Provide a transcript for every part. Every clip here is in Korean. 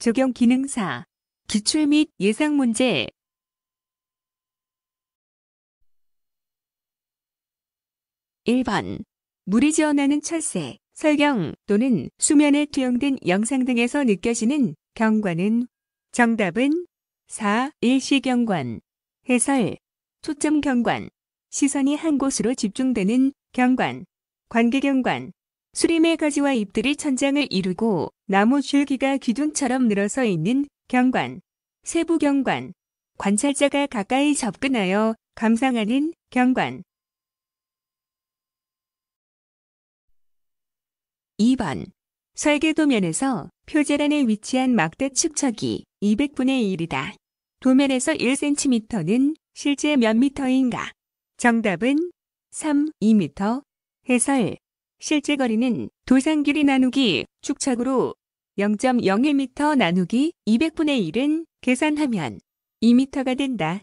적용 기능사, 기출 및 예상 문제, 1번 물이 지어나는 철새, 설경 또는 수면에 투영된 영상 등에서 느껴지는 경관은 정답은 4. 일시경관 해설 초점 경관 시선이 한 곳으로 집중되는 경관 관계경관 수림의가지와 잎들이 천장을 이루고 나무 줄기가 기둥처럼 늘어서 있는 경관, 세부 경관, 관찰자가 가까이 접근하여 감상하는 경관. 2번 설계도면에서 표재란에 위치한 막대 측척이 200분의 1이다. 도면에서 1cm는 실제 몇 미터인가? 정답은 3, 2 m 해설 실제 거리는 도상길이 나누기 축착으로 0.01m 나누기 200분의 1은 계산하면 2m가 된다.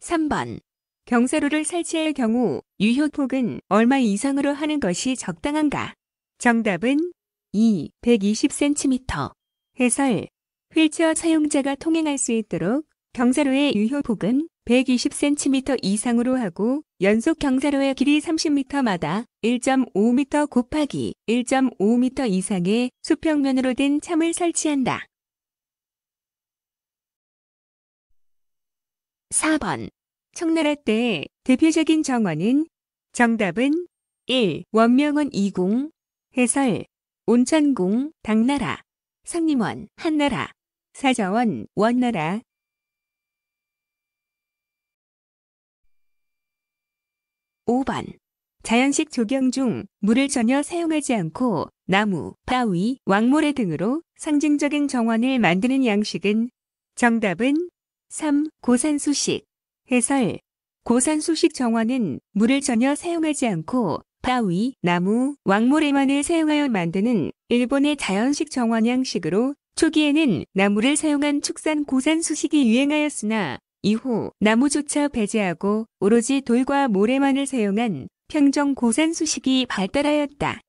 (3번) 경사로를 설치할 경우 유효폭은 얼마 이상으로 하는 것이 적당한가? 정답은 2. 120cm. 해설 휠체어 사용자가 통행할 수 있도록 경사로의 유효폭은 120cm 이상으로 하고 연속 경사로의 길이 30m마다 1.5m 곱하기 1.5m 이상의 수평면으로 된 참을 설치한다. 4번 청나라 때 대표적인 정원은 정답은 1. 원명원 2궁 해설 온천궁 당나라 성림원 한나라 사자원 원나라 5번. 자연식 조경 중 물을 전혀 사용하지 않고 나무, 바위 왕모래 등으로 상징적인 정원을 만드는 양식은 정답은 3. 고산수식. 해설. 고산수식 정원은 물을 전혀 사용하지 않고 바위 나무, 왕모래만을 사용하여 만드는 일본의 자연식 정원 양식으로 초기에는 나무를 사용한 축산 고산수식이 유행하였으나 이후 나무조차 배제하고 오로지 돌과 모래만을 사용한 평정 고산 수식이 발달하였다.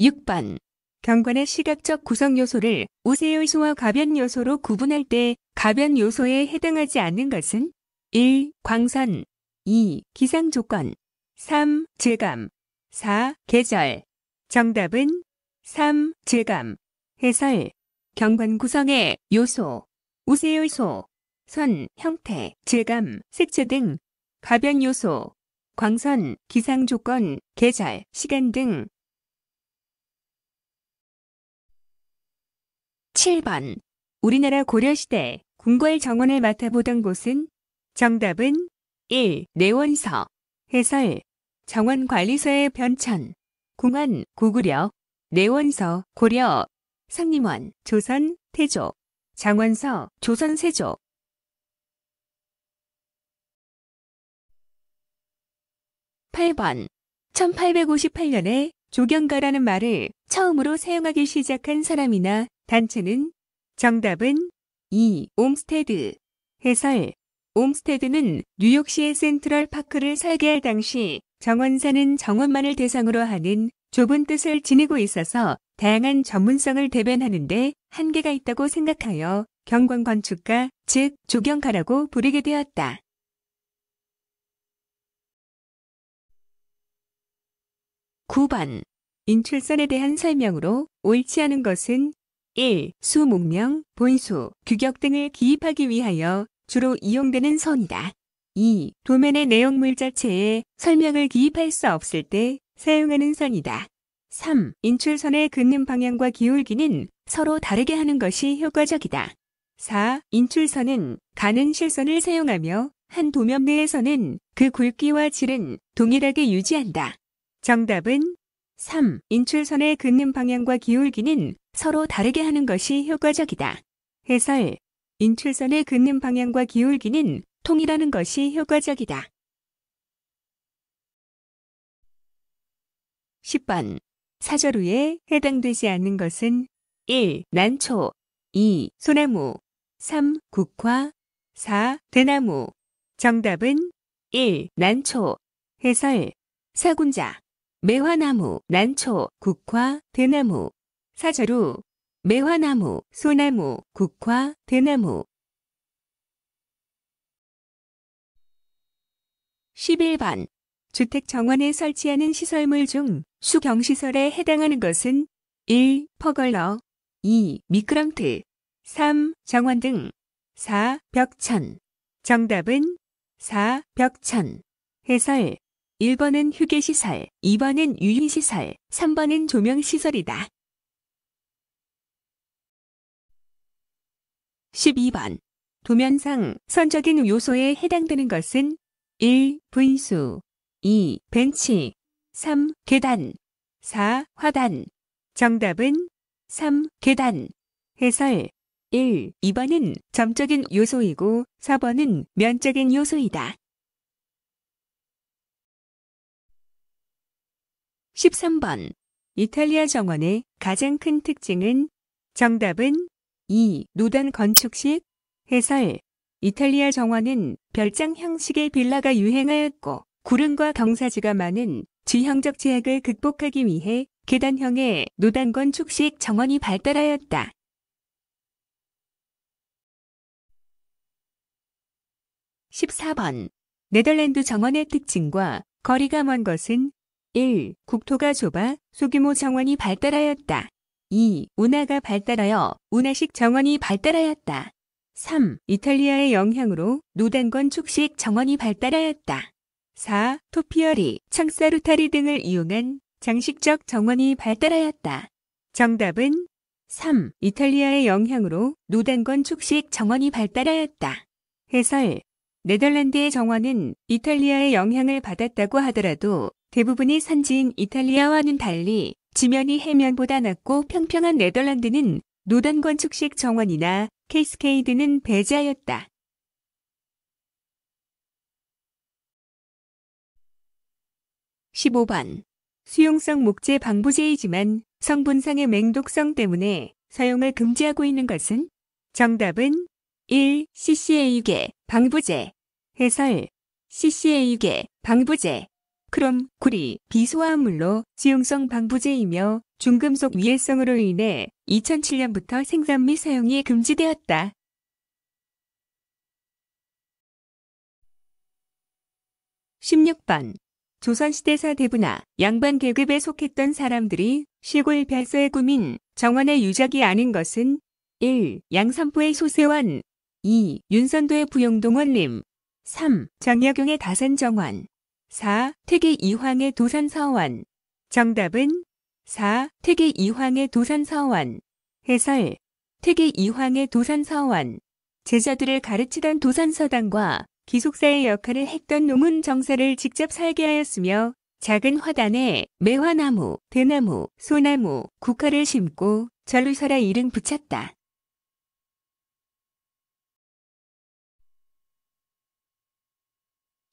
6번 경관의 시각적 구성 요소를 우세 요소와 가변 요소로 구분할 때 가변 요소에 해당하지 않는 것은 1. 광선 2. 기상 조건 3. 질감 4. 계절 정답은 3. 질감 해설 경관 구성의 요소, 우세 요소, 선, 형태, 질감, 색채 등 가변 요소, 광선, 기상 조건, 계절, 시간 등 7번 우리나라 고려시대 궁궐 정원을 맡아보던 곳은 정답은 1. 내원서 해설 정원관리소의 변천 공안 고구려 내원서 고려 상림원, 조선, 태조, 장원서, 조선 세조 8번 1858년에 조경가라는 말을 처음으로 사용하기 시작한 사람이나 단체는 정답은 2. 옴스테드 해설 옴스테드는 뉴욕시의 센트럴 파크를 설계할 당시 정원사는 정원만을 대상으로 하는 좁은 뜻을 지니고 있어서 다양한 전문성을 대변하는데 한계가 있다고 생각하여 경관건축가, 즉 조경가라고 부르게 되었다. 9번 인출선에 대한 설명으로 옳지 않은 것은 1. 수, 목명, 본수, 규격 등을 기입하기 위하여 주로 이용되는 선이다. 2. 도면의 내용물 자체에 설명을 기입할 수 없을 때 사용하는 선이다. 3. 인출선의 긋는 방향과 기울기는 서로 다르게 하는 것이 효과적이다. 4. 인출선은 가는 실선을 사용하며 한 도면 내에서는 그 굵기와 질은 동일하게 유지한다. 정답은 3. 인출선의 긋는 방향과 기울기는 서로 다르게 하는 것이 효과적이다. 해설. 인출선의 긋는 방향과 기울기는 통일하는 것이 효과적이다. 10번. 사절 후에 해당되지 않는 것은 1. 난초 2. 소나무 3. 국화 4. 대나무 정답은 1. 난초 해설 사군자 매화나무, 난초, 국화, 대나무 사절 후 매화나무, 소나무, 국화, 대나무 11번 주택 정원에 설치하는 시설물 중 수경시설에 해당하는 것은 1. 퍼걸러 2. 미끄럼틀 3. 정원 등 4. 벽천 정답은 4. 벽천 해설 1번은 휴게시설, 2번은 유휴시설, 3번은 조명시설이다. 12번 도면상 선적인 요소에 해당되는 것은 1. 분수 2. 벤치 3. 계단 4. 화단 정답은 3. 계단 해설 1. 2번은 점적인 요소이고 4번은 면적인 요소이다. 13번 이탈리아 정원의 가장 큰 특징은 정답은 2. 노단 건축식 해설 이탈리아 정원은 별장 형식의 빌라가 유행하였고 구릉과 경사지가 많은 지형적 제약을 극복하기 위해 계단형의 노단건 축식 정원이 발달하였다. 1 4번 네덜란드 정원의 특징과 거리가 먼 것은 1. 국토가 좁아 소규모 정원이 발달하였다. 2. 운하가 발달하여 운하식 정원이 발달하였다. 3. 이탈리아의 영향으로 노단건 축식 정원이 발달하였다. 4. 토피어리, 창사루타리 등을 이용한 장식적 정원이 발달하였다. 정답은 3. 이탈리아의 영향으로 노단건 축식 정원이 발달하였다. 해설 네덜란드의 정원은 이탈리아의 영향을 받았다고 하더라도 대부분의 산지인 이탈리아와는 달리 지면이 해면보다 낮고 평평한 네덜란드는 노단건 축식 정원이나 케이스케이드는 배제하였다. 15번 수용성 목재 방부제이지만 성분상의 맹독성 때문에 사용을 금지하고 있는 것은 정답은 1. CCA유계 방부제 해설 CCA유계 방부제 크롬, 구리, 비소화물로 수용성 방부제이며 중금속 위해성으로 인해 2007년부터 생산 및 사용이 금지되었다. 16번 조선시대사 대부나 양반 계급에 속했던 사람들이 시골 별서의 꾸민 정원의 유작이 아닌 것은 1. 양산부의 소세원 2. 윤선도의 부용동 원림 3. 정약용의 다산정원 4. 퇴계 이황의 도산서원 정답은 4. 퇴계 이황의 도산서원 해설 퇴계 이황의 도산서원 제자들을 가르치던 도산서당과 기숙사의 역할을 했던 농은 정사를 직접 설계하였으며 작은 화단에 매화나무, 대나무, 소나무, 국화를 심고 전루설아 이름 붙였다.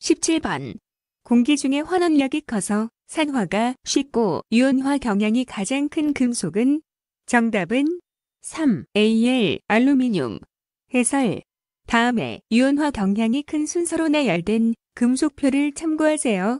1 7번 공기 중에 환원력이 커서 산화가 쉽고 유연화 경향이 가장 큰 금속은 정답은 3. AL 알루미늄 해설 다음에 유연화 경향이 큰 순서로 나열된 금속표를 참고하세요.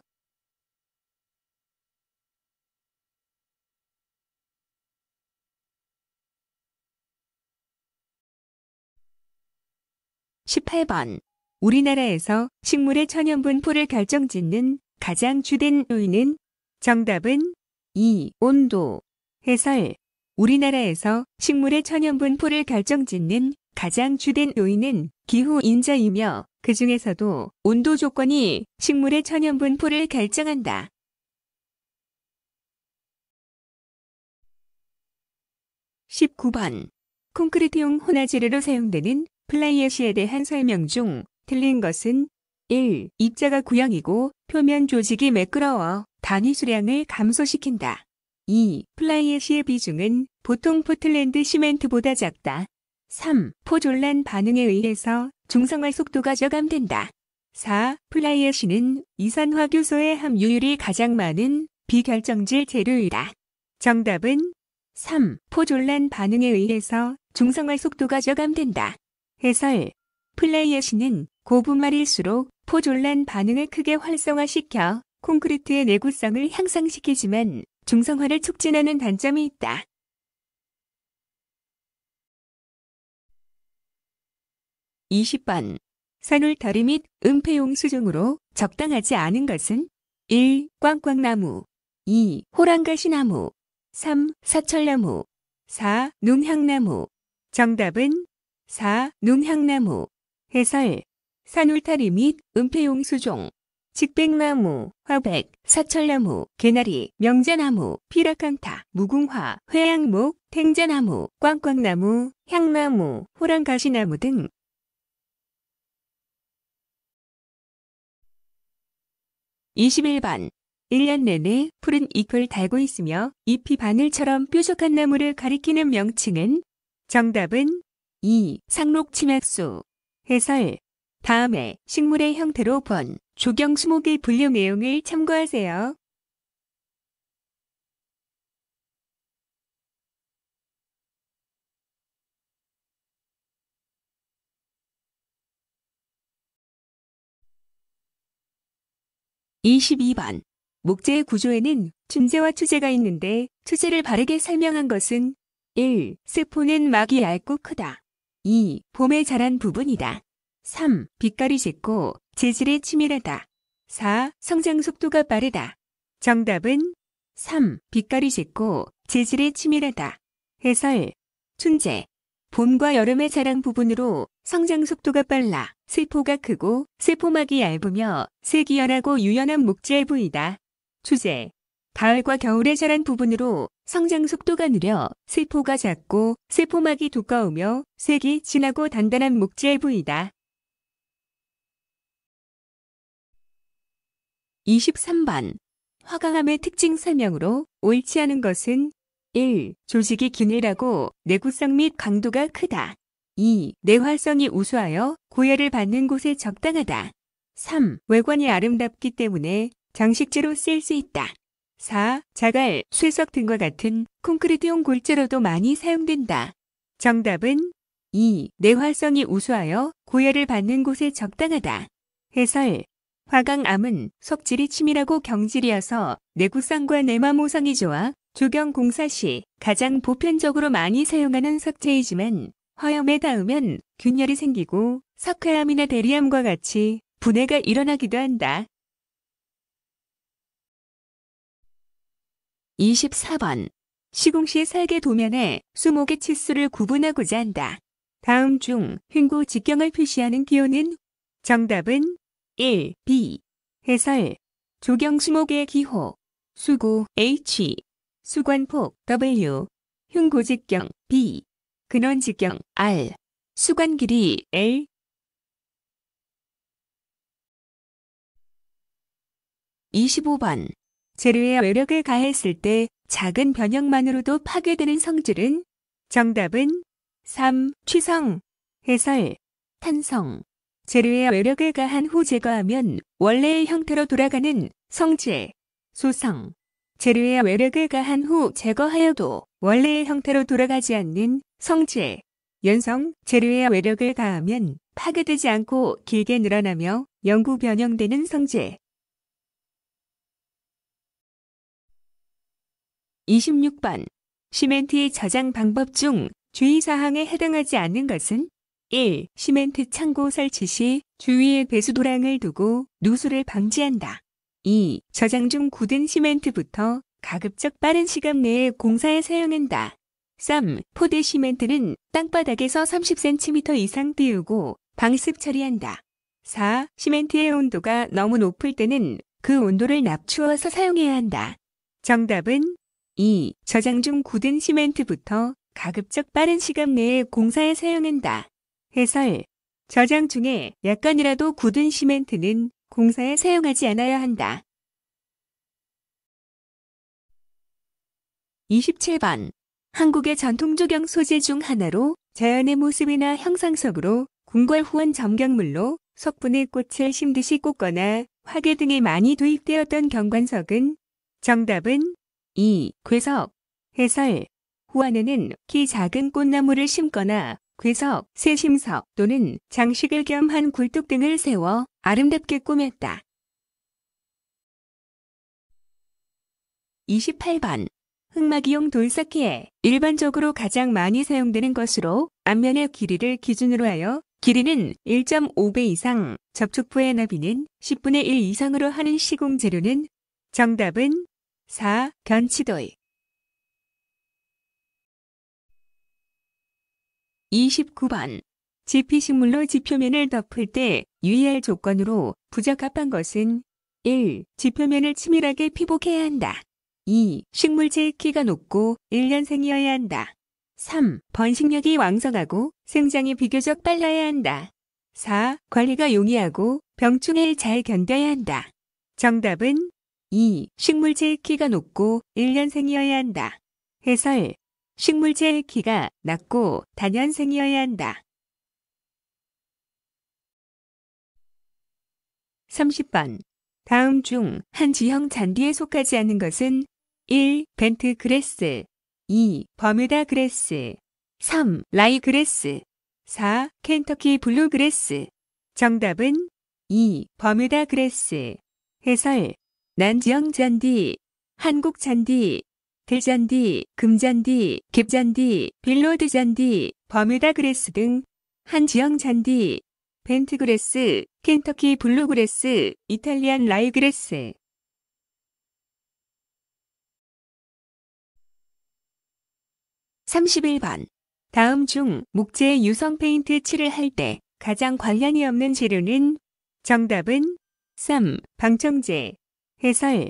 1 8번 우리나라에서 식물의 천연분포를 결정짓는 가장 주된 요인은 정답은 2. 온도 해설 우리나라에서 식물의 천연분포를 결정짓는 가장 주된 요인은 기후 인자이며 그 중에서도 온도 조건이 식물의 천연분포를 결정한다. 1 9번 콘크리트용 혼화재료로 사용되는 플라이애쉬에 대한 설명 중 틀린 것은 1. 입자가 구형이고 표면 조직이 매끄러워 단위 수량을 감소시킨다. 2. 플라이애쉬의 비중은 보통 포틀랜드 시멘트보다 작다. 3. 포졸란 반응에 의해서 중성화 속도가 저감된다. 4. 플라이어시는 이산화 교소의 함유율이 가장 많은 비결정질 재료이다. 정답은 3. 포졸란 반응에 의해서 중성화 속도가 저감된다. 해설 플라이어시는 고분말일수록 포졸란 반응을 크게 활성화시켜 콘크리트의 내구성을 향상시키지만 중성화를 촉진하는 단점이 있다. 20번 산울 다리 및 은폐용 수종으로 적당하지 않은 것은 1. 꽝꽝나무 2. 호랑가시나무 3. 사철나무 4. 농향나무 정답은 4. 농향나무 해설 산울타리 및 은폐용 수종 직백나무, 화백, 사철나무, 개나리, 명자나무, 피라칸타, 무궁화, 회양목, 탱자나무, 꽝꽝나무, 향나무, 호랑가시나무 등 21번 1년 내내 푸른 잎을 달고 있으며 잎이 바늘처럼 뾰족한 나무를 가리키는 명칭은 정답은 2. 상록침약수 해설 다음에 식물의 형태로 본 조경수목의 분류 내용을 참고하세요. 22번. 목재의 구조에는 준재와 투재가 있는데 투재를 바르게 설명한 것은 1. 스포는 막이 얇고 크다. 2. 봄에 자란 부분이다. 3. 빛깔이 짙고 재질에 치밀하다. 4. 성장 속도가 빠르다. 정답은 3. 빛깔이 짙고 재질에 치밀하다. 해설. 춘재. 봄과 여름의 자랑 부분으로 성장 속도가 빨라 세포가 크고 세포막이 얇으며 색이 연하고 유연한 목질 부이다 추세 가을과 겨울의 자란 부분으로 성장 속도가 느려 세포가 작고 세포막이 두꺼우며 색이 진하고 단단한 목질 부이다 23번 화강암의 특징 설명으로 옳지 않은 것은 1. 조직이 균일하고 내구성 및 강도가 크다. 2. 내화성이 우수하여 고열을 받는 곳에 적당하다. 3. 외관이 아름답기 때문에 장식재로 쓰수 있다. 4. 자갈, 쇠석 등과 같은 콘크리트용 골재로도 많이 사용된다. 정답은 2. 내화성이 우수하여 고열을 받는 곳에 적당하다. 해설 화강암은 석질이 치밀하고 경질이어서 내구성과 내마모성이 좋아 조경공사 시 가장 보편적으로 많이 사용하는 석재이지만 화염에 닿으면 균열이 생기고 석회암이나 대리암과 같이 분해가 일어나기도 한다. 24번 시공시 설계 도면에 수목의 치수를 구분하고자 한다. 다음 중흥구 직경을 표시하는 기호는 정답은 1, B. 해설 조경 수목의 기호 수구 H 수관폭 W 흉고직경 B 근원직경 R 수관길이 L 2 5번재료의 외력을 가했을 때 작은 변형만으로도 파괴되는 성질은 정답은 3. 취성 해설 탄성 재료의 외력을 가한 후 제거하면 원래의 형태로 돌아가는 성질 소성 재료의 외력을 가한 후 제거하여도 원래의 형태로 돌아가지 않는 성질, 연성, 재료의 외력을 가하면 파괴되지 않고 길게 늘어나며 영구 변형되는 성질. 26번 시멘트의 저장 방법 중 주의사항에 해당하지 않는 것은 1. 시멘트 창고 설치 시 주위에 배수도랑을 두고 누수를 방지한다. 2. 저장 중 굳은 시멘트부터 가급적 빠른 시간 내에 공사에 사용한다. 3. 포대 시멘트는 땅바닥에서 30cm 이상 띄우고 방습 처리한다. 4. 시멘트의 온도가 너무 높을 때는 그 온도를 낮추어서 사용해야 한다. 정답은 2. 저장 중 굳은 시멘트부터 가급적 빠른 시간 내에 공사에 사용한다. 해설. 저장 중에 약간이라도 굳은 시멘트는 공사에 사용하지 않아야 한다. 27번 한국의 전통 조경 소재 중 하나로 자연의 모습이나 형상석으로 궁궐 후원 점경물로 석분의 꽃을 심듯이 꽂거나 화계 등에 많이 도입되었던 경관석은 정답은 2. 괴석 해설 후안에는 키 작은 꽃나무를 심거나 괴석, 세심석 또는 장식을 겸한 굴뚝 등을 세워 아름답게 꾸몄다. 28번 흑마기용 돌쌓기에 일반적으로 가장 많이 사용되는 것으로 앞면의 길이를 기준으로 하여 길이는 1.5배 이상, 접촉부의 너비는 10분의 1 이상으로 하는 시공 재료는 정답은 4. 견치돌 29번 지피식물로 지표면을 덮을 때 유의할 조건으로 부적합한 것은 1. 지표면을 치밀하게 피복해야 한다. 2. 식물체 키가 높고 1년생이어야 한다. 3. 번식력이 왕성하고 생장이 비교적 빨라야 한다. 4. 관리가 용이하고 병충해를 잘 견뎌야 한다. 정답은 2. 식물체 키가 높고 1년생이어야 한다. 해설 식물체의 키가 낮고 단연생이어야 한다. 30번. 다음 중 한 지형 잔디에 속하지 않은 것은 1. 벤트 그레스 2. 버뮤다 그레스 3. 라이 그레스 4. 켄터키 블루 그레스 정답은 2. 버뮤다 그레스 해설 난지형 잔디, 한국 잔디 대잔디, 금잔디, 갭잔디, 빌로드 잔디, 버뮤다 그레스 등한 지형 잔디, 벤트 그레스, 켄터키 블루 그레스, 이탈리안 라이 그레스. 3 1번 다음 중 목재 유성 페인트 칠을 할 때 가장 관련이 없는 재료는 정답은 쌈, 방청제. 해설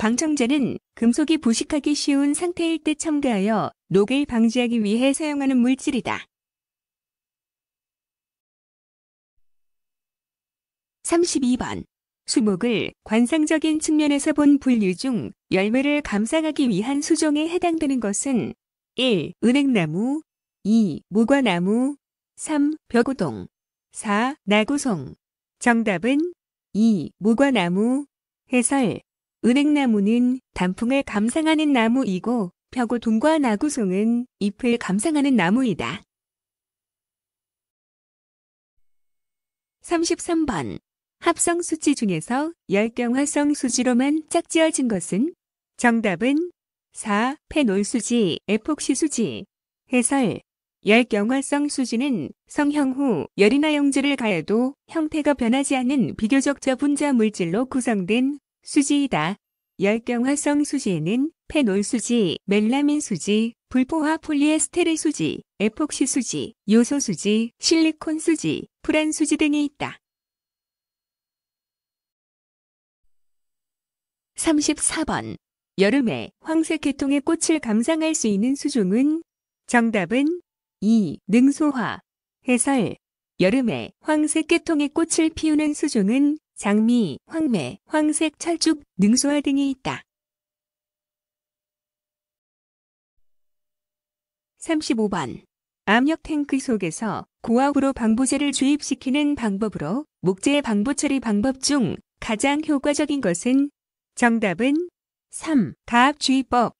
방청제는 금속이 부식하기 쉬운 상태일 때 첨가하여 녹을 방지하기 위해 사용하는 물질이다. 32번 수목을 관상적인 측면에서 본 분류 중 열매를 감상하기 위한 수종에 해당되는 것은 1. 은행나무 2. 무과나무 3. 벼고동 4. 나구송 정답은 2. 무과나무 해설 은행나무는 단풍을 감상하는 나무이고 벼고동과 나구송은 잎을 감상하는 나무이다. 33번 합성수지 중에서 열경화성수지로만 짝지어진 것은 정답은 4. 페놀수지, 에폭시수지 해설 열경화성 수지는 성형 후 열이나 용질을 가해도 형태가 변하지 않는 비교적 저분자 물질로 구성된 수지이다. 열경화성 수지에는 페놀 수지, 멜라민 수지, 불포화 폴리에스테르 수지, 에폭시 수지, 요소 수지, 실리콘 수지, 프란 수지 등이 있다. 34번 여름에 황색 계통의 꽃을 감상할 수 있는 수종은 정답은 2. 능소화 해설 여름에 황색 계통의 꽃을 피우는 수종은 장미, 황매, 황색 철쭉, 능소화 등이 있다. 35번. 압력 탱크 속에서 고압으로 방부제를 주입시키는 방법으로 목재 방부 처리 방법 중 가장 효과적인 것은 정답은 3. 가압 주입법.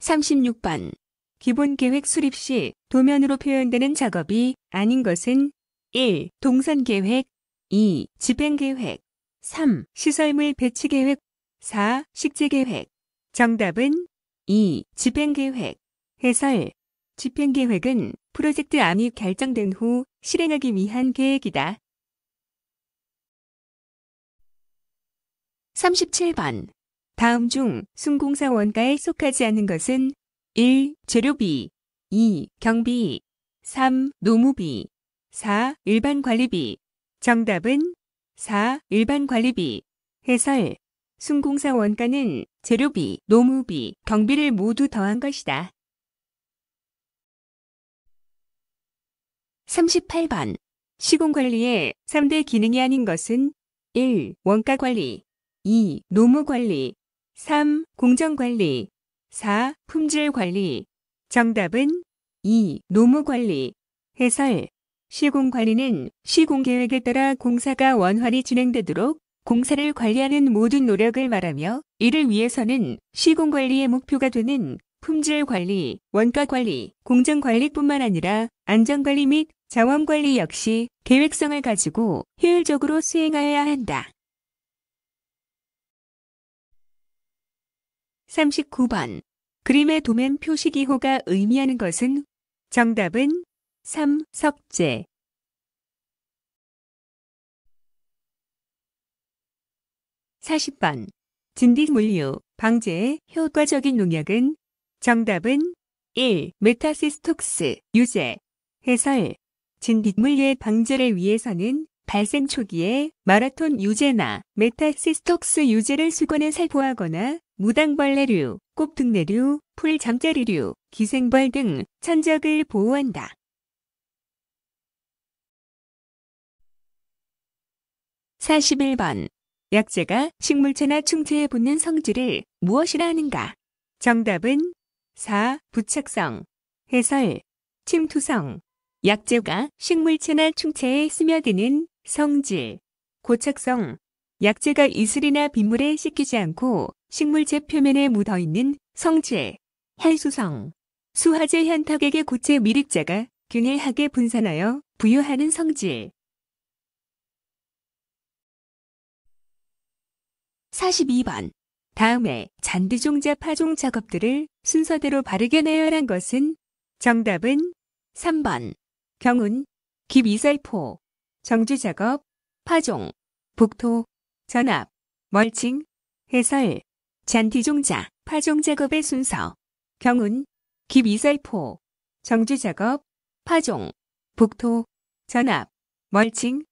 36번. 기본 계획 수립 시 도면으로 표현되는 작업이 아닌 것은 1. 동선 계획 2. 집행 계획 3. 시설물 배치 계획 4. 식재 계획 정답은 2. 집행 계획 해설 집행 계획은 프로젝트 암이 결정된 후 실행하기 위한 계획이다. 37번 다음 중 순공사 원가에 속하지 않은 것은 1. 재료비 2. 경비 3. 노무비 4. 일반관리비 정답은 4. 일반관리비 해설 순공사 원가는 재료비, 노무비, 경비를 모두 더한 것이다. 38번 시공관리의 3대 기능이 아닌 것은 1. 원가관리 2. 노무관리 3. 공정관리 4. 품질 관리. 정답은 2. 노무 관리. 해설. 시공 관리는 시공 계획에 따라 공사가 원활히 진행되도록 공사를 관리하는 모든 노력을 말하며 이를 위해서는 시공 관리의 목표가 되는 품질 관리, 원가 관리, 공정 관리뿐만 아니라 안전 관리 및 자원 관리 역시 계획성을 가지고 효율적으로 수행하여야 한다. 39번. 그림의 도면 표시 기호가 의미하는 것은 정답은 3. 석재. 40번. 진딧 물류 방제의 효과적인 농약은 정답은 1. 메타시스톡스 유제. 해설. 진딧 물류의 방제를 위해서는 발생 초기에 마라톤 유제나 메타시스톡스 유제를 수건에 살포하거나 무당벌레류, 꼽등내류, 풀잠자리류, 기생벌 등 천적을 보호한다. 4 1번 약재가 식물체나 충체에 붙는 성질을 무엇이라 하는가? 정답은 4. 부착성, 해설, 침투성, 약재가 식물체나 충체에 스며드는 성질, 고착성, 약재가 이슬이나 빗물에 씻기지 않고 식물체 표면에 묻어있는 성질, 할수성, 수화제 현탁액의 고체 미립자가 균일하게 분산하여 부유하는 성질. 42번. 다음에 잔디종자 파종 작업들을 순서대로 바르게 내열한 것은 정답은 3번. 경운, 깊이살포, 정주 작업, 파종, 복토, 전압, 멀칭, 해설. 잔디종자, 파종 작업의 순서, 경운, 기미살포 정지 작업, 파종, 북토 전압, 멀칭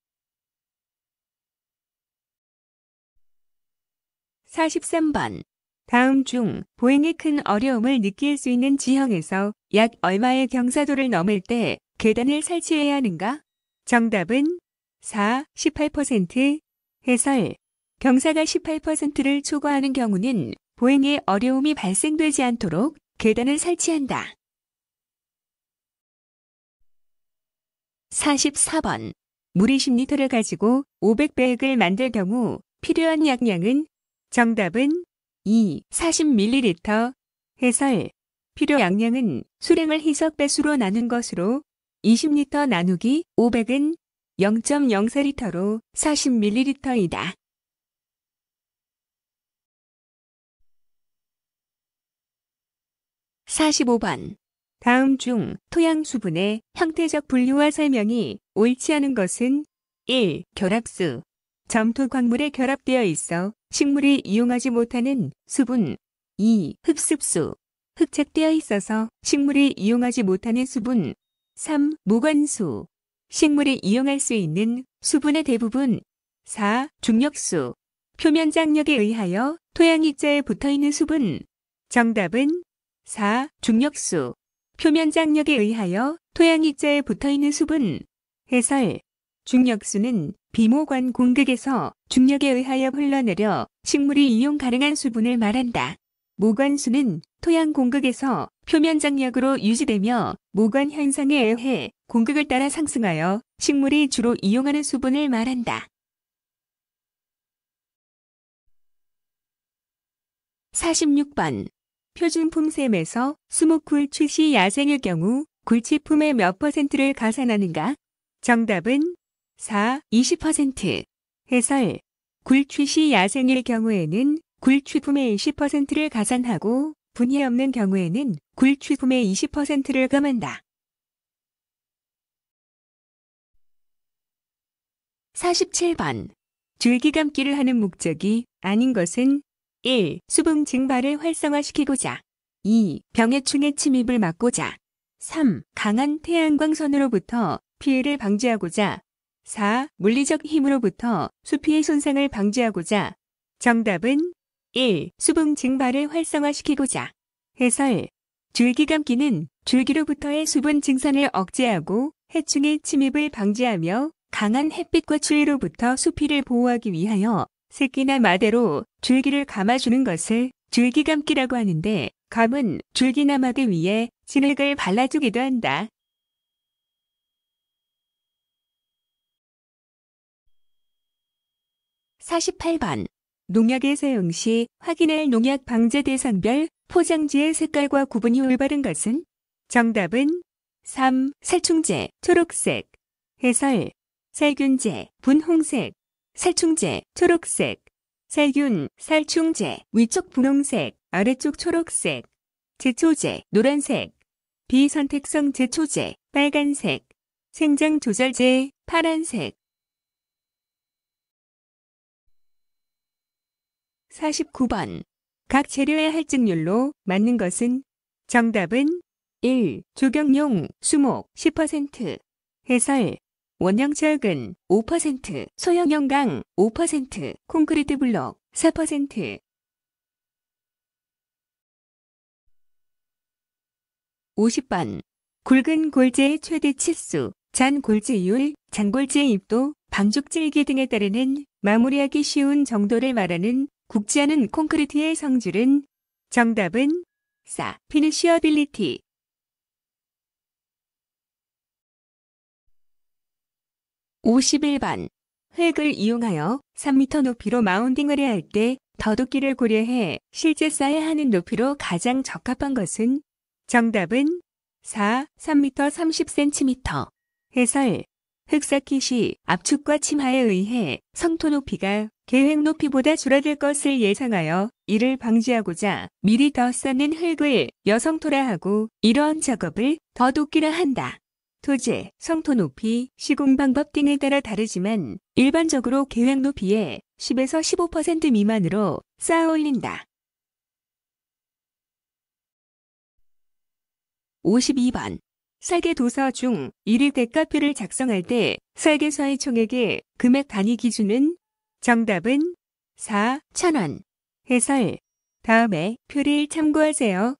43번 다음 중 보행에 큰 어려움을 느낄 수 있는 지형에서 약 얼마의 경사도를 넘을 때 계단을 설치해야 하는가? 정답은 4, 18% 해설 경사가 18%를 초과하는 경우는 보행에 어려움이 발생되지 않도록 계단을 설치한다. 44번. 물이 10리터를 가지고 500백을 만들 경우 필요한 양량은 정답은 2. 40ml 해설 필요 양량은 수량을 희석 배수로 나눈 것으로 20리터 나누기 500은 0.04리터로 40ml이다. 45번. 다음 중 토양 수분의 형태적 분류와 설명이 옳지 않은 것은 1. 결합수. 점토 광물에 결합되어 있어 식물이 이용하지 못하는 수분. 2. 흡습수. 흡착되어 있어서 식물이 이용하지 못하는 수분. 3. 무관수 식물이 이용할 수 있는 수분의 대부분. 4. 중력수. 표면 장력에 의하여 토양 입자에 붙어 있는 수분. 정답은 4. 중력수. 표면 장력에 의하여 토양입자에 붙어있는 수분. 해설. 중력수는 비모관 공극에서 중력에 의하여 흘러내려 식물이 이용 가능한 수분을 말한다. 모관수는 토양 공극에서 표면 장력으로 유지되며 모관 현상에 의해 공극을 따라 상승하여 식물이 주로 이용하는 수분을 말한다. 46번 표준품셈에서 수목굴 출시 야생일 경우 굴치품의 몇 퍼센트를 가산하는가? 정답은 4, 20% 해설 굴출시 야생일 경우에는 굴출품의 20%를 가산하고 분해 없는 경우에는 굴출품의 20%를 감한다. 47번 줄기감기를 하는 목적이 아닌 것은 1. 수분 증발을 활성화시키고자 2. 병해충의 침입을 막고자 3. 강한 태양광선으로부터 피해를 방지하고자 4. 물리적 힘으로부터 수피의 손상을 방지하고자 정답은 1. 수분 증발을 활성화시키고자 해설 줄기 감기는 줄기로부터의 수분 증산을 억제하고 해충의 침입을 방지하며 강한 햇빛과 추위로부터 수피를 보호하기 위하여 새끼나 마대로 줄기를 감아주는 것을 줄기감기라고 하는데 감은 줄기나 마대 위해 진흙을 발라주기도 한다. 4 8번 농약의 사용 시 확인할 농약 방제 대상별 포장지의 색깔과 구분이 올바른 것은? 정답은 3. 살충제, 초록색. 해설, 살균제, 분홍색. 살충제, 초록색, 살균, 살충제, 위쪽 분홍색, 아래쪽 초록색, 제초제, 노란색, 비선택성 제초제, 빨간색, 생장 조절제, 파란색. 49번. 각 재료의 할증률로 맞는 것은 정답은 1. 조경용, 수목, 10%. 해설, 원형 철근 5%, 소형 연강 5%, 콘크리트 블록 4%. 50번. 굵은 골재의 최대 치수, 잔 골재율, 잔골재 입도, 방죽질기 등에 따르는 마무리하기 쉬운 정도를 말하는 국지 않은 콘크리트의 성질은 정답은 싸 피니시어빌리티 51번. 획을 이용하여 3m 높이로 마운딩을 해야 할 때 더도끼를 고려해 실제 쌓여야 하는 높이로 가장 적합한 것은 정답은 4, 3m 30cm. 해설. 흑사기시 압축과 침하에 의해 성토 높이가 계획 높이보다 줄어들 것을 예상하여 이를 방지하고자 미리 더 쌓는 흙을 여성토라 하고 이러한 작업을 더도끼라 한다. 토지, 성토 높이, 시공 방법 등에 따라 다르지만 일반적으로 계획 높이의 10에서 15% 미만으로 쌓아 올린다. 52번. 설계도서 중 1일 대가표를 작성할 때 설계사의 총액의 금액 단위 기준은 정답은 4,000원. 해설. 다음에 표를 참고하세요.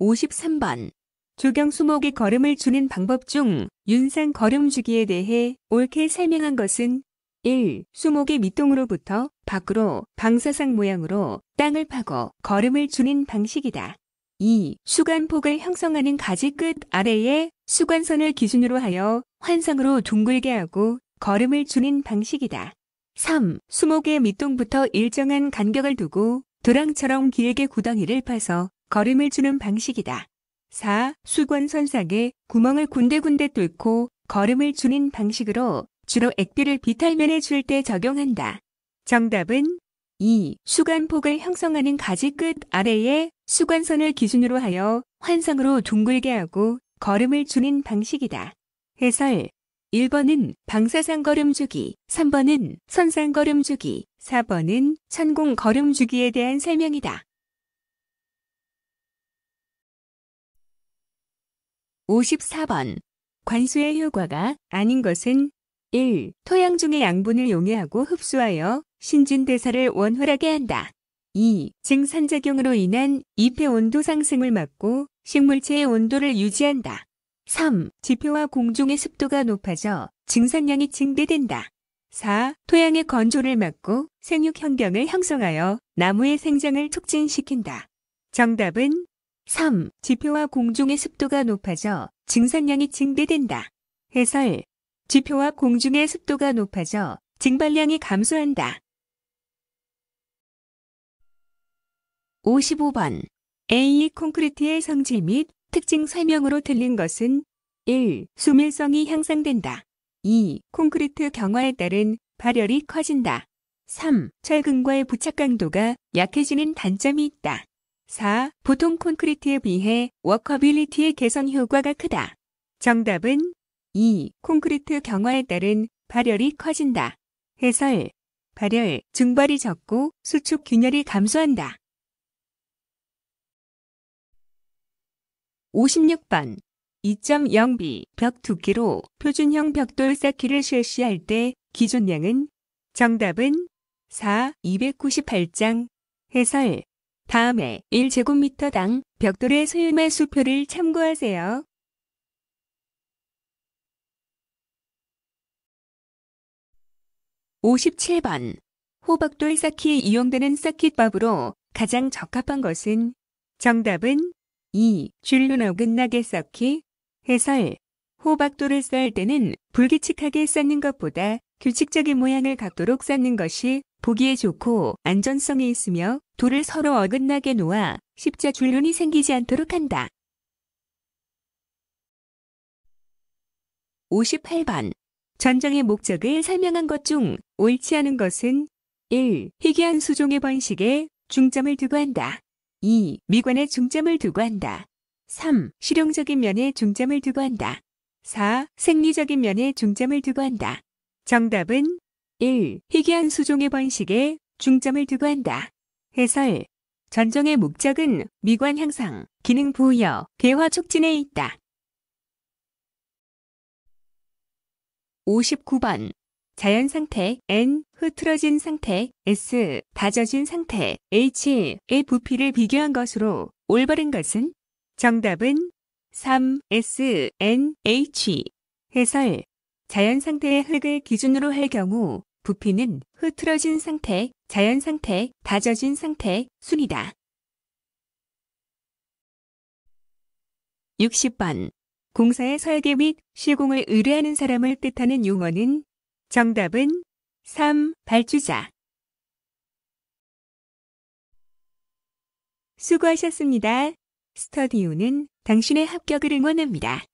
53번 조경수목이 걸음을 주는 방법 중 윤상 걸음 주기에 대해 옳게 설명한 것은 1. 수목의 밑동으로부터 밖으로 방사상 모양으로 땅을 파고 걸음을 주는 방식이다. 2. 수간폭을 형성하는 가지 끝 아래에 수간선을 기준으로 하여 환상으로 둥글게 하고 걸음을 주는 방식이다. 3. 수목의 밑동부터 일정한 간격을 두고 도랑처럼 길게 구덩이를 파서 걸음을 주는 방식이다. 4. 수건선상에 구멍을 군데군데 뚫고 걸음을 주는 방식으로 주로 액비를 비탈면에 줄 때 적용한다. 정답은 2. 수간폭을 형성하는 가지 끝 아래에 수간선을 기준으로 하여 환상으로 둥글게 하고 걸음을 주는 방식이다. 해설 1번은 방사상 걸음 주기, 3번은 선상 걸음 주기, 4번은 천공 걸음 주기에 대한 설명이다. 54번 관수의 효과가 아닌 것은 1. 토양 중의 양분을 용해하고 흡수하여 신진대사를 원활하게 한다. 2. 증산작용으로 인한 잎의 온도 상승을 막고 식물체의 온도를 유지한다. 3. 지표와 공중의 습도가 높아져 증산량이 증대된다. 4. 토양의 건조를 막고 생육 환경을 형성하여 나무의 생장을 촉진시킨다. 정답은 3. 지표와 공중의 습도가 높아져 증산량이 증대된다. 해설. 지표와 공중의 습도가 높아져 증발량이 감소한다. 55번. A 콘크리트의 성질 및 특징 설명으로 틀린 것은 1. 수밀성이 향상된다. 2. 콘크리트 경화에 따른 발열이 커진다. 3. 철근과의 부착 강도가 약해지는 단점이 있다. 4. 보통 콘크리트에 비해 워커빌리티의 개선 효과가 크다. 정답은 2. 콘크리트 경화에 따른 발열이 커진다. 해설. 발열, 증발이 적고 수축 균열이 감소한다. 56번 2.0B 벽 두께로 표준형 벽돌 쌓기를 실시할 때 기존량은 정답은 4. 298장 해설 다음에 1제곱미터당 벽돌의 소유말 수표를 참고하세요. 5 7번 호박돌 쌓기에 이용되는 쌓기법으로 가장 적합한 것은 정답은 2. 줄로 너긋나게 쌓기 해설 호박도를 쌓을 때는 불규칙하게 쌓는 것보다 규칙적인 모양을 갖도록 쌓는 것이 보기에 좋고 안전성이 있으며 돌을 서로 어긋나게 놓아 십자줄눈이 생기지 않도록 한다. 58번 전정의 목적을 설명한 것 중 옳지 않은 것은 1. 희귀한 수종의 번식에 중점을 두고 한다. 2. 미관에 중점을 두고 한다. 3. 실용적인 면에 중점을 두고 한다. 4. 생리적인 면에 중점을 두고 한다. 정답은 1. 희귀한 수종의 번식에 중점을 두고 한다. 해설. 전종의 목적은 미관 향상, 기능 부여, 개화 촉진에 있다. 59번. 자연 상태 N 흐트러진 상태 S 다져진 상태 H의 부피를 비교한 것으로 올바른 것은 정답은 3. S, N, H. 해설. 자연 상태의 흙을 기준으로 할 경우 부피는 흐트러진 상태, 자연 상태, 다져진 상태 순이다. 60번. 공사의 설계 및 시공을 의뢰하는 사람을 뜻하는 용어는 정답은 3. 발주자. 수고하셨습니다. 스터디오는 당신의 합격을 응원합니다.